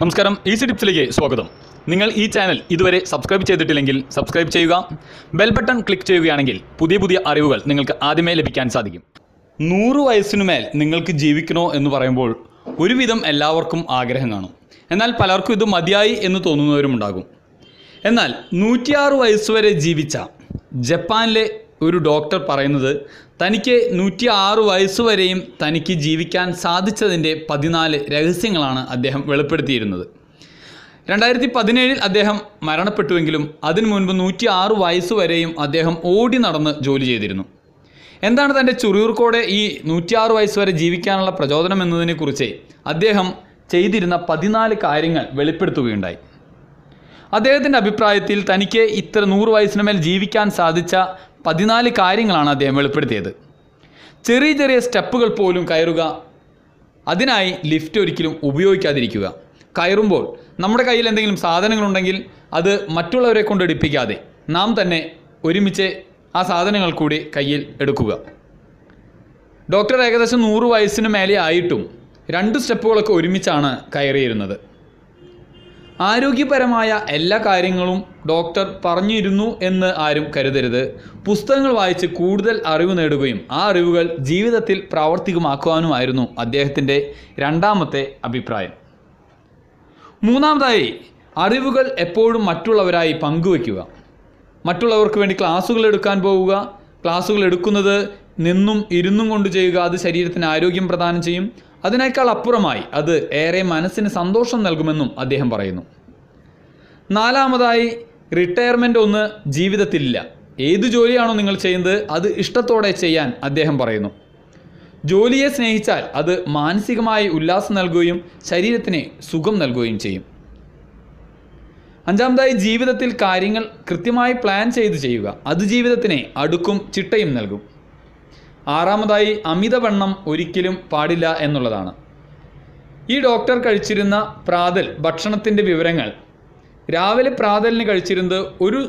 നമസ്കാരം സി ടിപ്സിലേക്ക് സ്വാഗതം നിങ്ങൾ ഈ ചാനൽ ഇതുവരെ സബ്സ്ക്രൈബ് ചെയ്തിട്ടില്ലെങ്കിൽ സബ്സ്ക്രൈബ് ചെയ്യുക ബെൽ ബട്ടൺ ക്ലിക്ക് ചെയ്യുകയാണെങ്കിൽ പുതിയ പുതിയ അറിവുകൾ നിങ്ങൾക്ക് ആദ്യമേ ലഭിക്കാൻ സാധിക്കും നൂറ് വയസ്സിനുമേൽ നിങ്ങൾക്ക് ജീവിക്കണോ എന്ന് പറയുമ്പോൾ ഒരുവിധം എല്ലാവർക്കും ആഗ്രഹം കാണും എന്നാൽ പലർക്കും ഇത് മതിയായി എന്ന് തോന്നുന്നവരും ഉണ്ടാകും എന്നാൽ നൂറ്റിയാറ് വയസ്സുവരെ ജീവിച്ച ജപ്പാനിലെ ഒരു ഡോക്ടർ പറയുന്നത് തനിക്ക് നൂറ്റി ആറ് വയസ്സ് വരെയും തനിക്ക് ജീവിക്കാൻ സാധിച്ചതിൻ്റെ പതിനാല് രഹസ്യങ്ങളാണ് അദ്ദേഹം വെളിപ്പെടുത്തിയിരുന്നത് രണ്ടായിരത്തി പതിനേഴിൽ അദ്ദേഹം മരണപ്പെട്ടുവെങ്കിലും അതിനു മുൻപ് നൂറ്റി ആറ് വയസ്സ് വരെയും അദ്ദേഹം ഓടി നടന്ന് ജോലി ചെയ്തിരുന്നു എന്താണ് തൻ്റെ ചുറിയൂർക്കോടെ ഈ നൂറ്റിയാറ് വയസ്സ് വരെ ജീവിക്കാനുള്ള പ്രചോദനം എന്നതിനെക്കുറിച്ച് അദ്ദേഹം ചെയ്തിരുന്ന പതിനാല് കാര്യങ്ങൾ വെളിപ്പെടുത്തുകയുണ്ടായി അദ്ദേഹത്തിൻ്റെ അഭിപ്രായത്തിൽ തനിക്ക് ഇത്ര നൂറ് വയസ്സിനുമേൽ ജീവിക്കാൻ സാധിച്ച പതിനാല് കാര്യങ്ങളാണ് അദ്ദേഹം വെളിപ്പെടുത്തിയത് ചെറിയ ചെറിയ സ്റ്റെപ്പുകൾ പോലും കയറുക അതിനായി ലിഫ്റ്റ് ഒരിക്കലും ഉപയോഗിക്കാതിരിക്കുക കയറുമ്പോൾ നമ്മുടെ കയ്യിൽ എന്തെങ്കിലും സാധനങ്ങളുണ്ടെങ്കിൽ അത് മറ്റുള്ളവരെ കൊണ്ട് എടുപ്പിക്കാതെ നാം തന്നെ ഒരുമിച്ച് ആ സാധനങ്ങൾ കൂടി കയ്യിൽ എടുക്കുക ഡോക്ടർ ഏകദേശം നൂറ് വയസ്സിന് മേലെ ആയിട്ടും രണ്ട് സ്റ്റെപ്പുകളൊക്കെ ഒരുമിച്ചാണ് കയറിയിരുന്നത് ആരോഗ്യപരമായ എല്ലാ കാര്യങ്ങളും ഡോക്ടർ പറഞ്ഞിരുന്നു എന്ന് ആരും കരുതരുത് പുസ്തകങ്ങൾ വായിച്ച് കൂടുതൽ അറിവ് നേടുകയും ആ അറിവുകൾ ജീവിതത്തിൽ പ്രാവർത്തികമാക്കുവാനുമായിരുന്നു അദ്ദേഹത്തിൻ്റെ രണ്ടാമത്തെ അഭിപ്രായം മൂന്നാമതായി അറിവുകൾ എപ്പോഴും മറ്റുള്ളവരായി പങ്കുവെക്കുക മറ്റുള്ളവർക്ക് വേണ്ടി ക്ലാസ്സുകൾ എടുക്കാൻ പോവുക ക്ലാസ്സുകൾ എടുക്കുന്നത് നിന്നും ഇരുന്നും കൊണ്ട് ചെയ്യുക അത് ശരീരത്തിന് ആരോഗ്യം പ്രദാനം ചെയ്യും അതിനേക്കാൾ അപ്പുറമായി അത് ഏറെ മനസ്സിന് സന്തോഷം നൽകുമെന്നും അദ്ദേഹം പറയുന്നു നാലാമതായി റിട്ടയർമെൻ്റ് ഒന്ന് ജീവിതത്തിലില്ല ഏത് ജോലിയാണോ നിങ്ങൾ ചെയ്യുന്നത് അത് ഇഷ്ടത്തോടെ ചെയ്യാൻ അദ്ദേഹം പറയുന്നു ജോലിയെ സ്നേഹിച്ചാൽ അത് മാനസികമായി ഉല്ലാസം നൽകുകയും ശരീരത്തിന് സുഖം നൽകുകയും ചെയ്യും അഞ്ചാമതായി ജീവിതത്തിൽ കാര്യങ്ങൾ കൃത്യമായി പ്ലാൻ ചെയ്ത് ചെയ്യുക അത് ജീവിതത്തിനെ അടുക്കും ചിട്ടയും നൽകും ആറാമതായി അമിതവണ്ണം ഒരിക്കലും പാടില്ല എന്നുള്ളതാണ് ഈ ഡോക്ടർ കഴിച്ചിരുന്ന പ്രാതൽ ഭക്ഷണത്തിൻ്റെ വിവരങ്ങൾ രാവിലെ പ്രാതലിന് കഴിച്ചിരുന്നത് ഒരു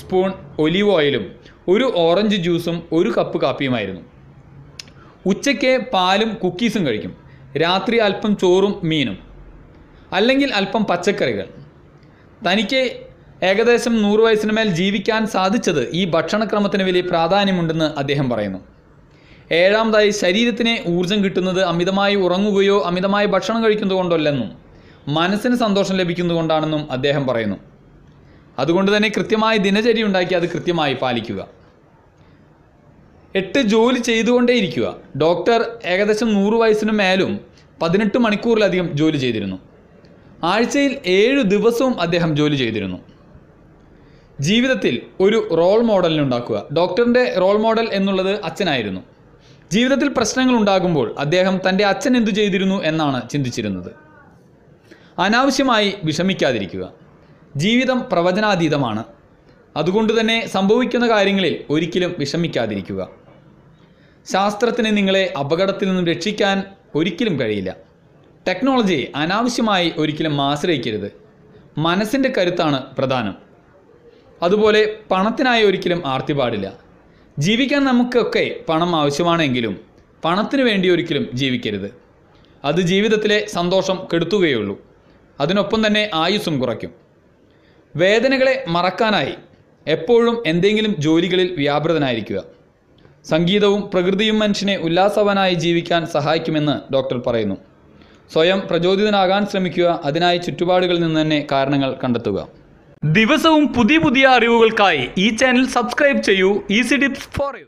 സ്പൂൺ ഒലിവ് ഓയിലും ഒരു ഓറഞ്ച് ജ്യൂസും ഒരു കപ്പ് കാപ്പിയുമായിരുന്നു ഉച്ചയ്ക്ക് പാലും കുക്കീസും കഴിക്കും രാത്രി അല്പം ചോറും മീനും അല്ലെങ്കിൽ അല്പം പച്ചക്കറികൾ തനിക്ക് ഏകദേശം നൂറ് വയസ്സിന് മേൽ ജീവിക്കാൻ സാധിച്ചത് ഈ ഭക്ഷണക്രമത്തിന് വലിയ പ്രാധാന്യമുണ്ടെന്ന് അദ്ദേഹം പറയുന്നു ഏഴാമതായി ശരീരത്തിന് ഊർജം കിട്ടുന്നത് അമിതമായി ഉറങ്ങുകയോ അമിതമായി ഭക്ഷണം കഴിക്കുന്നതുകൊണ്ടല്ലെന്നും കൊണ്ടല്ലെന്നും മനസ്സിന് സന്തോഷം ലഭിക്കുന്നതുകൊണ്ടാണെന്നും അദ്ദേഹം പറയുന്നു അതുകൊണ്ട് തന്നെ കൃത്യമായ ദിനചര്യ ഉണ്ടാക്കി അത് കൃത്യമായി പാലിക്കുക എട്ട് ജോലി ചെയ്തുകൊണ്ടേയിരിക്കുക ഡോക്ടർ ഏകദേശം നൂറ് വയസ്സിന് മേലും പതിനെട്ട് മണിക്കൂറിലധികം ജോലി ചെയ്തിരുന്നു ആഴ്ചയിൽ ഏഴ് ദിവസവും അദ്ദേഹം ജോലി ചെയ്തിരുന്നു ജീവിതത്തിൽ ഒരു റോൾ മോഡലിനുണ്ടാക്കുക ഡോക്ടറിൻ്റെ റോൾ മോഡൽ എന്നുള്ളത് അച്ഛനായിരുന്നു ജീവിതത്തിൽ പ്രശ്നങ്ങൾ ഉണ്ടാകുമ്പോൾ അദ്ദേഹം തൻ്റെ അച്ഛൻ എന്തു ചെയ്തിരുന്നു എന്നാണ് ചിന്തിച്ചിരുന്നത് അനാവശ്യമായി വിഷമിക്കാതിരിക്കുക ജീവിതം പ്രവചനാതീതമാണ് അതുകൊണ്ട് തന്നെ സംഭവിക്കുന്ന കാര്യങ്ങളിൽ ഒരിക്കലും വിഷമിക്കാതിരിക്കുക ശാസ്ത്രത്തിന് നിങ്ങളെ അപകടത്തിൽ നിന്നും രക്ഷിക്കാൻ ഒരിക്കലും കഴിയില്ല ടെക്നോളജിയെ അനാവശ്യമായി ഒരിക്കലും ആശ്രയിക്കരുത് മനസ്സിൻ്റെ കരുത്താണ് പ്രധാനം അതുപോലെ പണത്തിനായി ഒരിക്കലും ആർത്തിപാടില്ല ജീവിക്കാൻ നമുക്കൊക്കെ പണം ആവശ്യമാണെങ്കിലും പണത്തിന് വേണ്ടി ഒരിക്കലും ജീവിക്കരുത് അത് ജീവിതത്തിലെ സന്തോഷം കെടുത്തുകയുള്ളൂ അതിനൊപ്പം തന്നെ ആയുസ്സും കുറയ്ക്കും വേദനകളെ മറക്കാനായി എപ്പോഴും എന്തെങ്കിലും ജോലികളിൽ വ്യാപൃതനായിരിക്കുക സംഗീതവും പ്രകൃതിയും മനുഷ്യനെ ഉല്ലാസവനായി ജീവിക്കാൻ സഹായിക്കുമെന്ന് ഡോക്ടർ പറയുന്നു സ്വയം പ്രചോദിതനാകാൻ ശ്രമിക്കുക അതിനായി ചുറ്റുപാടുകളിൽ നിന്ന് തന്നെ കാരണങ്ങൾ കണ്ടെത്തുക ദിവസവും പുതിയ പുതിയ അറിവുകൾക്കായി ഈ ചാനൽ സബ്സ്ക്രൈബ് ചെയ്യൂ ഈസി ടിപ്സ് ഫോർ യു